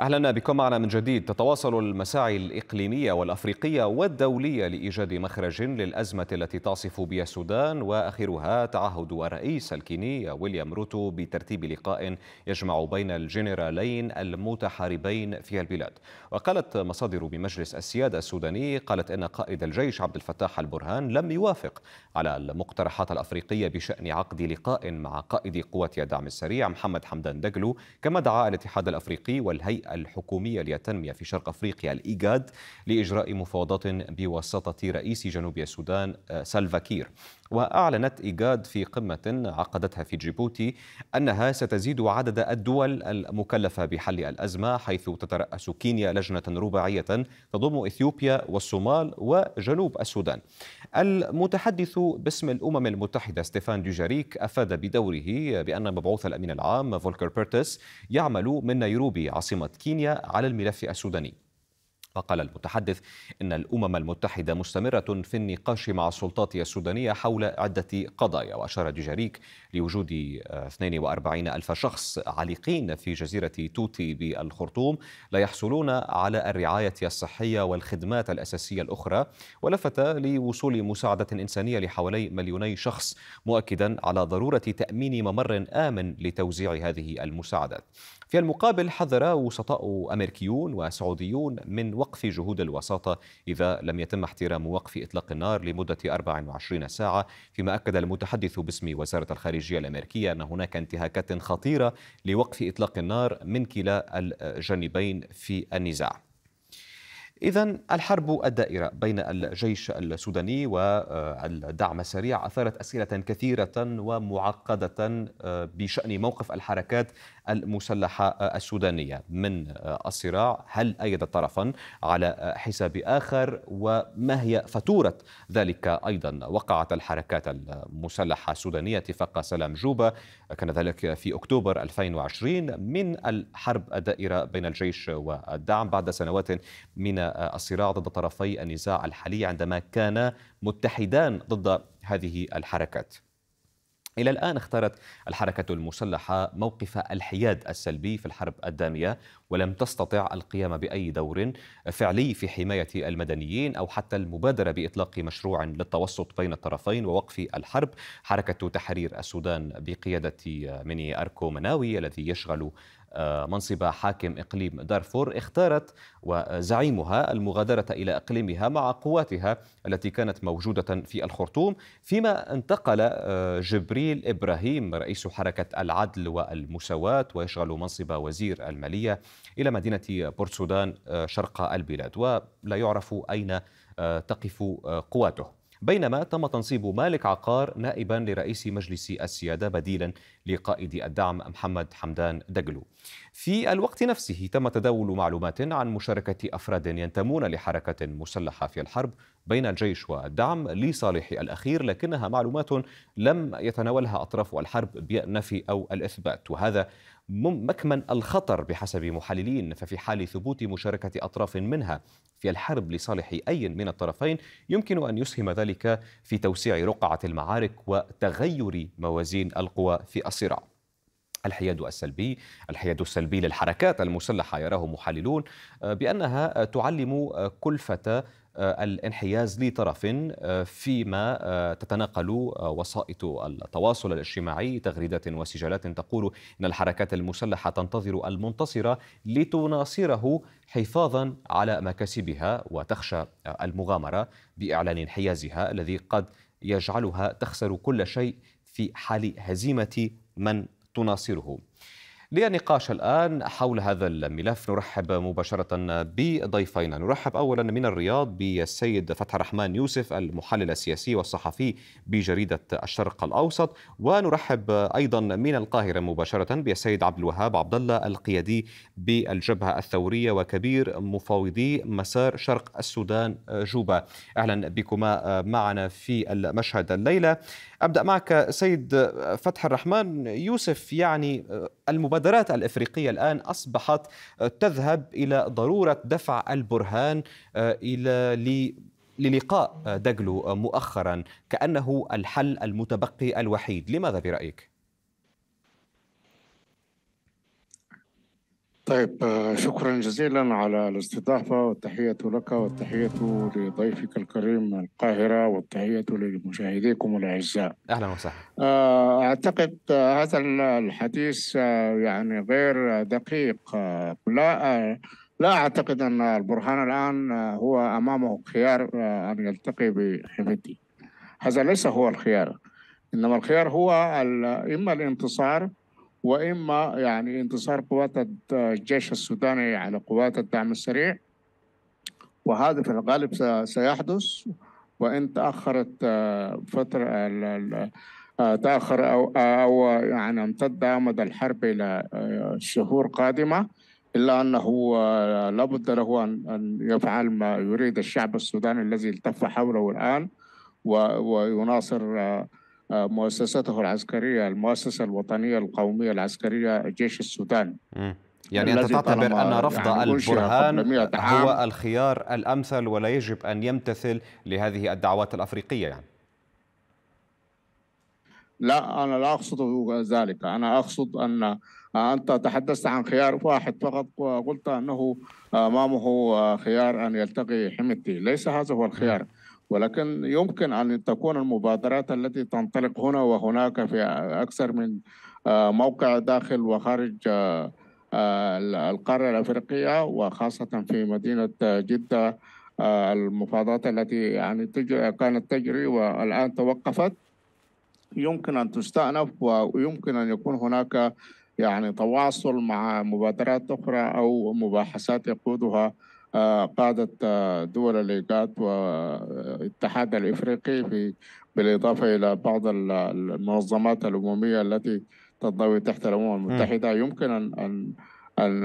أهلا بكم معنا من جديد تتواصل المساعي الإقليمية والأفريقية والدولية لإيجاد مخرج للأزمة التي تعصف بها السودان وآخرها تعهد الرئيس الكيني ويليام روتو بترتيب لقاء يجمع بين الجنرالين المتحاربين في البلاد وقالت مصادر بمجلس السيادة السوداني قالت إن قائد الجيش عبد الفتاح البرهان لم يوافق على المقترحات الأفريقية بشأن عقد لقاء مع قائد قوات الدعم السريع محمد حمدان دجلو كما دعا الاتحاد الأفريقي والهيئة الحكومية للتنمية في شرق أفريقيا الإيجاد لإجراء مفاوضات بواسطة رئيس جنوب السودان آه، سلفاكير وأعلنت إيجاد في قمة عقدتها في جيبوتي أنها ستزيد عدد الدول المكلفة بحل الأزمة حيث تترأس كينيا لجنة رباعية تضم إثيوبيا والصومال وجنوب السودان المتحدث باسم الأمم المتحدة ستيفان دوجاريك أفاد بدوره بأن مبعوث الأمين العام فولكر بيرتس يعمل من نيروبي عاصمة كينيا على الملف السوداني وقال المتحدث إن الأمم المتحدة مستمرة في النقاش مع السلطات السودانية حول عدة قضايا وأشار دجاريك لوجود 42 آه، ألف شخص عالقين في جزيرة توتي بالخرطوم لا يحصلون على الرعاية الصحية والخدمات الأساسية الأخرى ولفت لوصول مساعدة إنسانية لحوالي مليوني شخص مؤكدا على ضرورة تأمين ممر آمن لتوزيع هذه المساعدات في المقابل حذر وسطاء أمريكيون وسعوديون من وقف جهود الوساطة إذا لم يتم احترام وقف إطلاق النار لمدة 24 ساعة فيما أكد المتحدث باسم وزارة الخارجية الأمريكية أن هناك انتهاكات خطيرة لوقف إطلاق النار من كلا الجانبين في النزاع إذا الحرب الدائرة بين الجيش السوداني والدعم السريع أثارت أسئلة كثيرة ومعقدة آه، بشأن موقف الحركات المسلحة السودانية من الصراع هل أيد طرفا على حساب آخر وما هي فاتورة ذلك أيضا وقعت الحركات المسلحة السودانية اتفاق سلام جوبا كان ذلك في أكتوبر 2020 من الحرب الدائرة بين الجيش والدعم بعد سنوات من الصراع ضد طرفي النزاع الحالي عندما كانا متحدان ضد هذه الحركات إلى الآن اختارت الحركة المسلحة موقف الحياد السلبي في الحرب الدامية ولم تستطع القيام بأي دور فعلي في حماية المدنيين أو حتى المبادرة بإطلاق مشروع للتوسط بين الطرفين ووقف الحرب حركة تحرير السودان بقيادة مني أركو مناوي الذي يشغل منصب حاكم إقليم دارفور اختارت وزعيمها المغادرة إلى إقليمها مع قواتها التي كانت موجودة في الخرطوم فيما انتقل آه، جبريل إبراهيم رئيس حركة العدل والمساواة ويشغل منصب وزير المالية إلى مدينة بورسودان آه، شرق البلاد ولا يعرف أين آه، تقف قواته بينما تم تنصيب مالك عقار نائبا لرئيس مجلس السيادة بديلا لقائد الدعم محمد حمدان دجلو في الوقت نفسه تم تداول معلومات عن مشاركة أفراد ينتمون لحركة مسلحة في الحرب بين الجيش والدعم لصالح الأخير لكنها معلومات لم يتناولها أطراف الحرب بنفي أو الإثبات وهذا مكمن الخطر بحسب محللين ففي حال ثبوت مشاركة أطراف منها في الحرب لصالح أي من الطرفين يمكن أن يسهم ذلك في توسيع رقعة المعارك وتغير موازين القوى في الصراع الحياد السلبي الحياد السلبي للحركات المسلحة يراه محللون آه، بأنها تعلم كلفة آه، الانحياز لطرف آه، فيما آه، تتناقل وسائط التواصل الاجتماعي تغريدات وسجالات تقول ان الحركات المسلحه تنتظر المنتصر لتناصره حفاظا على مكاسبها وتخشى المغامره باعلان انحيازها الذي قد يجعلها تخسر كل شيء في حال هزيمه من تناصره. لنقاش الآن حول هذا الملف نرحب مباشرة بضيفينا نرحب أولا من الرياض بالسيد فتح الرحمن يوسف المحلل السياسي والصحفي بجريدة الشرق الأوسط ونرحب أيضا من القاهرة مباشرة بالسيد عبد الوهاب عبد الله القيادي بالجبهة الثورية وكبير مفاوضي مسار شرق السودان جوبا أهلا بكما معنا في المشهد الليلة أبدأ معك سيد فتح الرحمن يوسف يعني المبادرة المبادرات الافريقيه الان اصبحت آه، تذهب الى ضروره دفع البرهان آه، الى للقاء آه، دجلو مؤخرا كانه الحل المتبقي الوحيد لماذا برايك طيب آه، شكرا جزيلا على الاستضافة والتحية لك والتحية لضيفك الكريم من القاهرة والتحية لمشاهديكم الأعزاء أهلا وسهلا آه، أعتقد هذا الحديث آه، يعني غير دقيق لا لا أعتقد أن البرهان الآن هو أمامه خيار أن يلتقي بحمدي. هذا ليس هو الخيار إنما الخيار هو إما الانتصار واما يعني انتصار قوات الجيش السوداني على قوات الدعم السريع وهذا في الغالب سيحدث وان تاخرت آه، فتره آه، آه، تاخر او او يعني امتد مدى الحرب الى شهور قادمه الا انه لابد له ان يفعل ما يريد الشعب السوداني الذي التف حوله الان ويناصر مؤسسته العسكرية المؤسسة الوطنية القومية العسكرية جيش السودان يعني أنت تعتبر أن رفض يعني البرهان هو الخيار الأمثل ولا يجب أن يمتثل لهذه الدعوات الأفريقية يعني لا أنا لا أقصد ذلك أنا أقصد أن أنت تحدثت عن خيار واحد فقط وقلت أنه أمامه خيار أن يلتقي حميدتي ليس هذا هو الخيار ولكن يمكن أن تكون المبادرات التي تنطلق هنا وهناك في أكثر من آه، موقع داخل وخارج آه، آه، القارة الأفريقية وخاصة في مدينة جدة المفاوضات التي يعني كانت تجري والآن توقفت يمكن أن تستأنف ويمكن أن يكون هناك يعني تواصل مع مبادرات أخرى أو مباحثات يقودها قادة دول الإيجاد والاتحاد الإفريقي في بالإضافة إلى بعض المنظمات الأممية التي تنضوي تحت الأمم المتحدة يمكن أن أن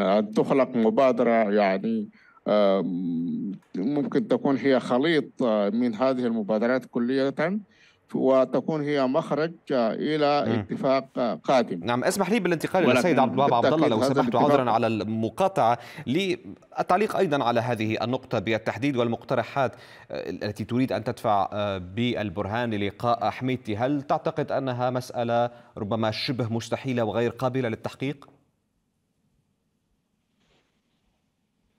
أن تخلق مبادرة يعني آه، ممكن تكون هي خليط آه، من هذه المبادرات كلية وتكون هي مخرج آه، الى م. اتفاق آه، قادم. نعم اسمح لي بالانتقال الى السيد عبد الوهاب عبد الله لو سمحت عذرا على المقاطعه للتعليق ايضا على هذه النقطه بالتحديد والمقترحات آه، التي تريد ان تدفع بالبرهان للقاء حميتي، هل تعتقد انها مساله ربما شبه مستحيله وغير قابله للتحقيق؟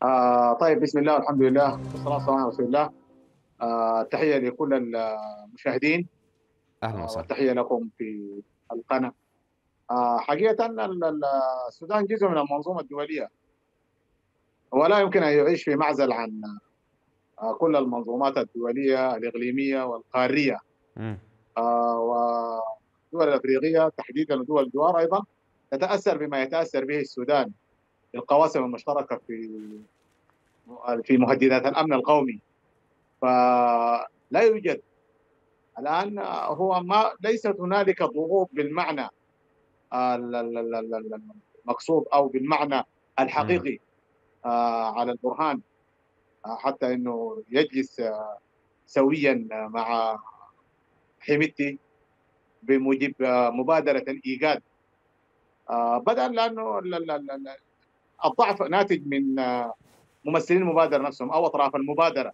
آه طيب بسم الله والحمد لله والصلاه والسلام على رسول الله. آه تحيه لكل المشاهدين اهلا وسهلا تحيه لكم في القناه آه، حقيقه ان السودان جزء من المنظومه الدوليه ولا يمكن ان يعيش في معزل عن آه، كل المنظومات الدوليه الاقليميه والقاريه آه، والدول الافريقيه تحديدا ودول الجوار ايضا تتاثر بما يتاثر به السودان القواسم المشتركه في في مهددات الامن القومي فلا يوجد الان هو ما ليست هنالك ضغوط بالمعنى المقصود او بالمعنى الحقيقي آه، على البرهان آه، حتى انه يجلس آه، سويا مع حميتي بموجب مبادره الايجاد بدا لانه الضعف ناتج من ممثلين المبادره نفسهم او اطراف المبادره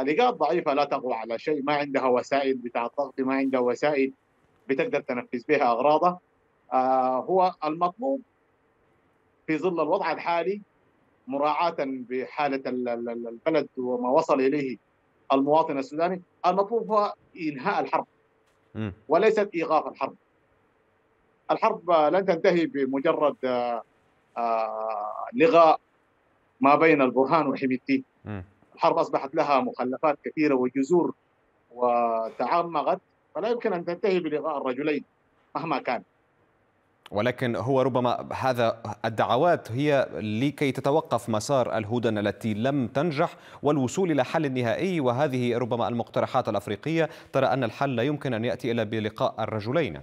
الإيجاد ضعيفة لا تقوى على شيء ما عندها وسائل بتاع الضغط ما عندها وسائل بتقدر تنفذ بها أغراضها آه هو المطلوب في ظل الوضع الحالي مراعاة بحالة البلد وما وصل إليه المواطن السوداني المطلوب هو إنهاء الحرب وليست إيقاف الحرب الحرب لن تنتهي بمجرد آه، آه، لغاء ما بين البرهان وحميدتي الحرب أصبحت لها مخلفات كثيرة وجذور وتعمقت فلا يمكن أن تنتهي بلقاء الرجلين مهما كان ولكن هو ربما هذا الدعوات هي لكي تتوقف مسار الهدنة التي لم تنجح والوصول إلى حل نهائي وهذه ربما المقترحات الأفريقية ترى أن الحل لا يمكن أن يأتي إلا بلقاء الرجلين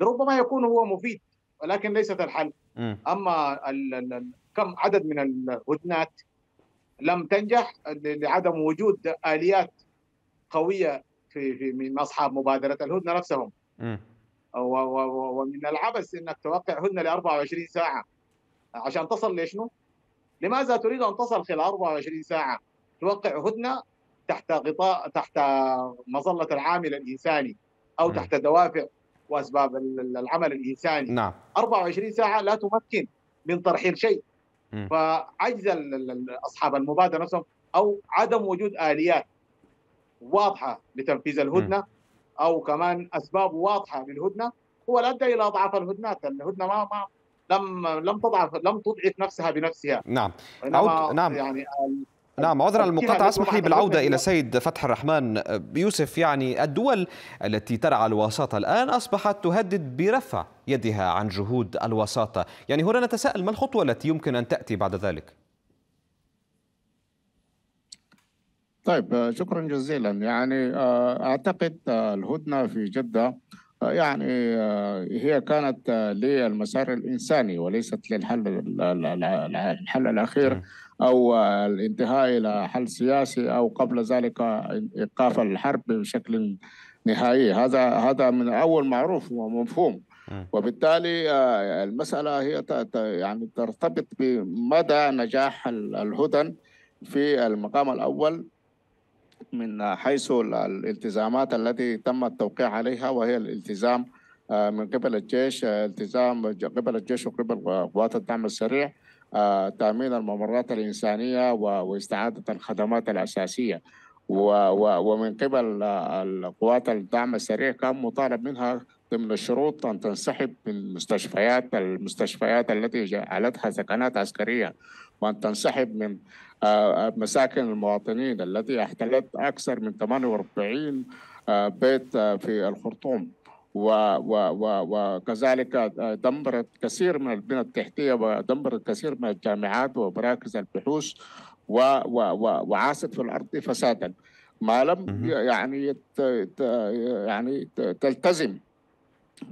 ربما يكون هو مفيد ولكن ليست الحل اما كم عدد من الهدنات لم تنجح لعدم وجود اليات قويه في في من اصحاب مبادره الهدنه نفسهم ومن العبث انك توقع هدنه ل 24 ساعه عشان تصل لشنو؟ لماذا تريد ان تصل خلال 24 ساعه؟ توقع هدنه تحت غطاء تحت مظله العامل الانساني او تحت دوافع واسباب العمل الانساني نعم 24 ساعه لا تمكن من ترحيل شيء فعجز اصحاب المبادره نفسهم او عدم وجود اليات واضحه لتنفيذ الهدنه م. او كمان اسباب واضحه للهدنه هو ادى الى اضعاف الهدنات، الهدنه ما ما لم لم تضعف لم تضعف نفسها بنفسها نعم أو... نعم يعني نعم عذرا المقاطعة اسمح لي بالعودة إلى سيد فتح الرحمن يوسف يعني الدول التي ترعى الوساطة الآن أصبحت تهدد برفع يدها عن جهود الوساطة يعني هنا نتساءل ما الخطوة التي يمكن أن تأتي بعد ذلك طيب آه، شكرا جزيلا يعني آه، أعتقد آه، الهدنة في جدة يعني هي كانت للمسار الإنساني وليست للحل الحل الأخير أو الانتهاء إلى حل سياسي أو قبل ذلك إيقاف الحرب بشكل نهائي هذا هذا من أول معروف ومفهوم وبالتالي آه، المسألة هي يعني ترتبط بمدى نجاح الهدن في المقام الأول من حيث الالتزامات التي تم التوقيع عليها وهي الالتزام آه، من قبل الجيش آه، التزام قبل الجيش وقبل قوات الدعم السريع آه، تامين الممرات الانسانيه واستعاده الخدمات الاساسيه ومن قبل آه، القوات الدعم السريع كان مطالب منها ضمن الشروط ان تنسحب من مستشفيات المستشفيات التي جعلتها سكنات عسكريه وان تنسحب من آه، مساكن المواطنين التي احتلت اكثر من 48 بيت في الخرطوم و و و وكذلك آه، دمرت كثير من البنى التحتية ودمرت كثير من الجامعات ومراكز البحوث و و و وعاست في الأرض فسادا ما لم يعني يعني تلتزم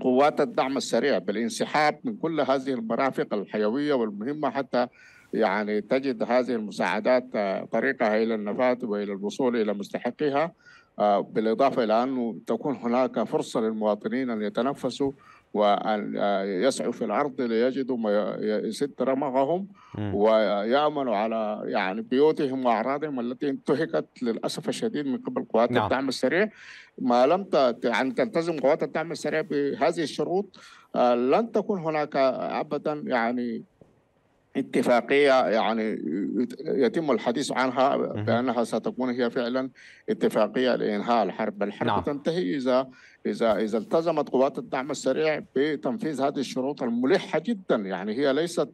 قوات الدعم السريع بالانسحاب من كل هذه المرافق الحيوية والمهمة حتى يعني تجد هذه المساعدات آه، طريقها إلى النفاذ وإلى الوصول إلى مستحقيها آه، بالإضافة إلى أنه تكون هناك فرصة للمواطنين أن يتنفسوا وأن آه، يسعوا في الأرض ليجدوا ما يسد رمقهم ويأمنوا على يعني بيوتهم وأعراضهم التي انتهكت للأسف الشديد من قبل قوات نعم. الدعم السريع ما لم يعني تلتزم قوات الدعم السريع بهذه الشروط لن تكون هناك أبدا يعني اتفاقية يعني يتم الحديث عنها بأنها ستكون هي فعلا اتفاقية لإنهاء الحرب الحرب نعم. تنتهي إذا إذا إذا التزمت قوات الدعم السريع بتنفيذ هذه الشروط الملحة جدا يعني هي ليست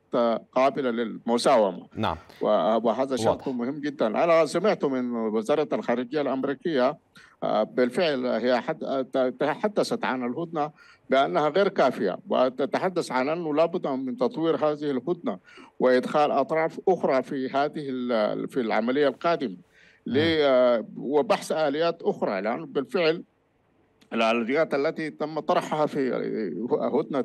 قابلة للمساومة نعم وهذا شرط مهم جدا أنا سمعت من وزارة الخارجية الأمريكية بالفعل هي تحدثت عن الهدنة بأنها غير كافية وتتحدث عن أنه لابد من تطوير هذه الهدنة وإدخال أطراف أخرى في هذه في العملية القادمة وبحث آليات أخرى لان بالفعل الآليات التي تم طرحها في هدنة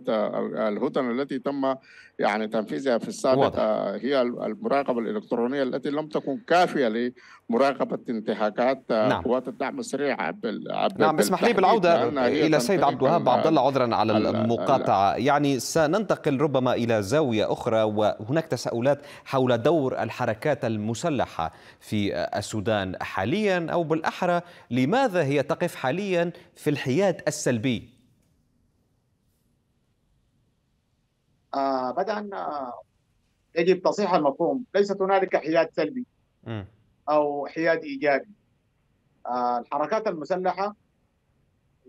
الهدن التي تم يعني تنفيذها في السابق آه، هي المراقبه الالكترونيه التي لم تكن كافيه لمراقبه انتهاكات آه، نعم. قوات الدعم السريع عبر عب نعم اسمح لي بالعوده الى السيد عبد الوهاب عبد الله عذرا على المقاطعه يعني سننتقل ربما الى زاويه اخرى وهناك تساؤلات حول دور الحركات المسلحه في السودان حاليا او بالاحرى لماذا هي تقف حاليا في الحياد السلبي آه، بدأ أن يجب تصحيح المفهوم ليست هنالك حياد سلبي أو حياد إيجابي آه، الحركات المسلحة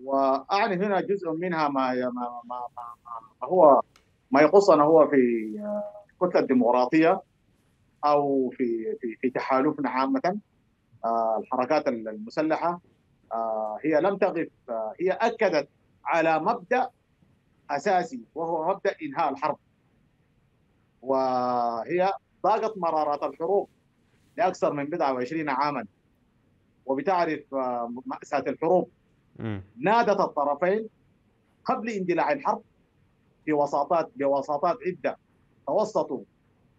وأعني هنا جزء منها ما, ما, ما, ما, هو ما يخصنا هو في الكتلة آه، الديمقراطية أو في في, في تحالفنا عامة الحركات المسلحة هي لم تقف هي أكدت على مبدأ اساسي وهو مبدا انهاء الحرب وهي ضاقت مرارات الحروب لاكثر من بضع وعشرين عاما وبتعرف آه، ماساه الحروب م. نادت الطرفين قبل اندلاع الحرب بوساطات بوساطات عده توسطوا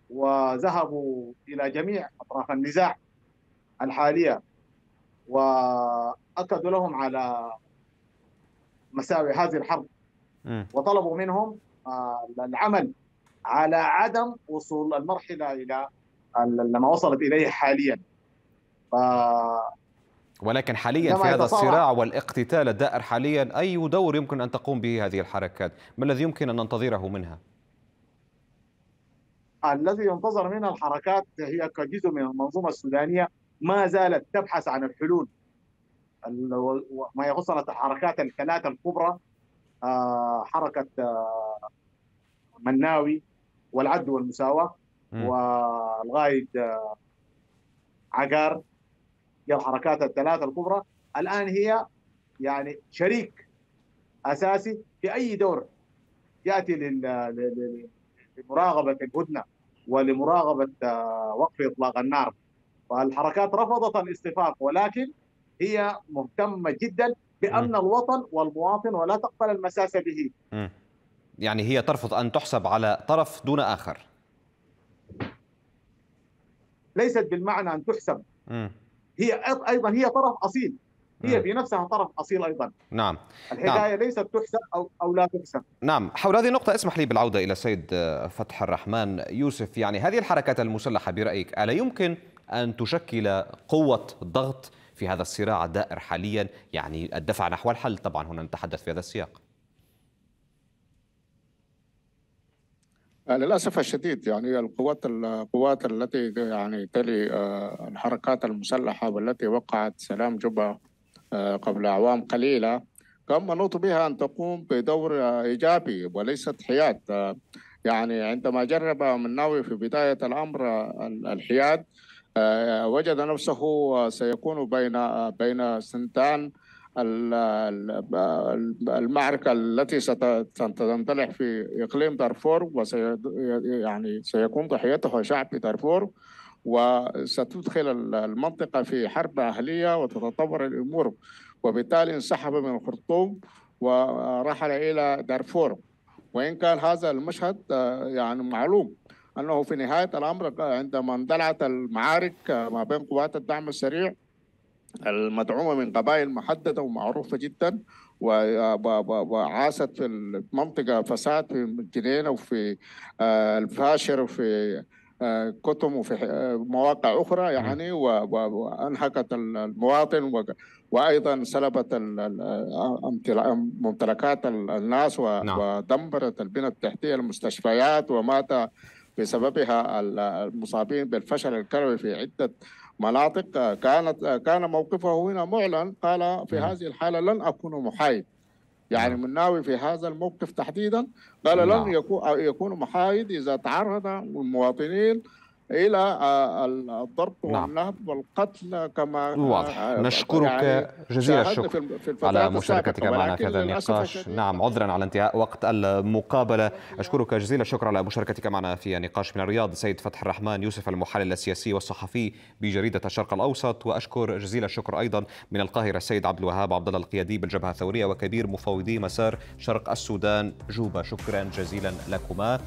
وذهبوا الى جميع اطراف النزاع الحاليه واكدوا لهم على مساوئ هذه الحرب وطلبوا منهم آه، العمل على عدم وصول المرحله الى ما وصلت اليه حاليا ف... ولكن حاليا في هذا الصراع والاقتتال الدائر حاليا اي دور يمكن ان تقوم به هذه الحركات؟ ما الذي يمكن ان ننتظره منها؟ الذي ينتظر منها الحركات هي كجزء من المنظومه السودانيه ما زالت تبحث عن الحلول ما يخص الحركات الثلاثه الكبرى آه، حركه آه، مناوي والعدل والمساواه والغايد آه، عقار هي الحركات الثلاثه الكبرى الان هي يعني شريك اساسي في اي دور ياتي لمراقبه الهدنه ولمراقبه وقف اطلاق النار فالحركات رفضت الاستفاق ولكن هي مهتمه جدا م. الوطن والمواطن ولا تقبل المساس به يعني هي ترفض أن تحسب على طرف دون آخر ليست بالمعنى أن تحسب هي أيضا هي طرف أصيل هي في نفسها طرف اصيل ايضا نعم الهدايه نعم. ليست تحسب او او لا تحسب نعم حول هذه النقطه اسمح لي بالعوده الى السيد آه، فتح الرحمن يوسف يعني هذه الحركات المسلحه برايك الا يمكن ان تشكل قوه ضغط في هذا الصراع الدائر حاليا يعني الدفع نحو الحل طبعا هنا نتحدث في هذا السياق آه، للاسف الشديد يعني القوات القوات التي يعني تلي آه، الحركات المسلحه والتي وقعت سلام جبهه آه، قبل اعوام قليله كان منوط بها ان تقوم بدور ايجابي وليست حياد يعني عندما جرب مناوي في بدايه الامر الحياد آه، وجد نفسه آه، سيكون بين آه، بين سنتان المعركة التي ستندلع في إقليم دارفور وسي يعني سيكون ضحيتها شعب دارفور وستدخل المنطقة في حرب أهلية وتتطور الأمور وبالتالي انسحب من الخرطوم ورحل إلى دارفور وإن كان هذا المشهد يعني معلوم انه في نهايه الامر عندما اندلعت المعارك ما بين قوات الدعم السريع المدعومه من قبائل محدده ومعروفه جدا وعاست في المنطقه فساد في جنين وفي آه، الفاشر وفي كتم آه، وفي آه، مواقع اخرى يعني وانهكت المواطن وايضا سلبت ممتلكات الناس نعم. ودمرت البنى التحتيه المستشفيات ومات بسببها المصابين بالفشل الكلوي في عدة مناطق كانت كان موقفه هنا معلن قال في نعم. هذه الحالة لن أكون محايد يعني مناوي نعم. في هذا الموقف تحديدا قال لن نعم. يكون يكون محايد إذا تعرض المواطنين الى الضرب نعم. والنهب والقتل كما واضح آه، آه، نشكرك يعني جزيل الشكر في على مشاركتك معنا في هذا النقاش نعم عذرا على انتهاء وقت المقابله اشكرك جزيل الشكر على مشاركتك معنا في نقاش من الرياض سيد فتح الرحمن يوسف المحلل السياسي والصحفي بجريده الشرق الاوسط واشكر جزيل الشكر ايضا من القاهره السيد عبد الوهاب عبد الله القيادي بالجبهه الثوريه وكبير مفوضي مسار شرق السودان جوبا شكرا جزيلا لكما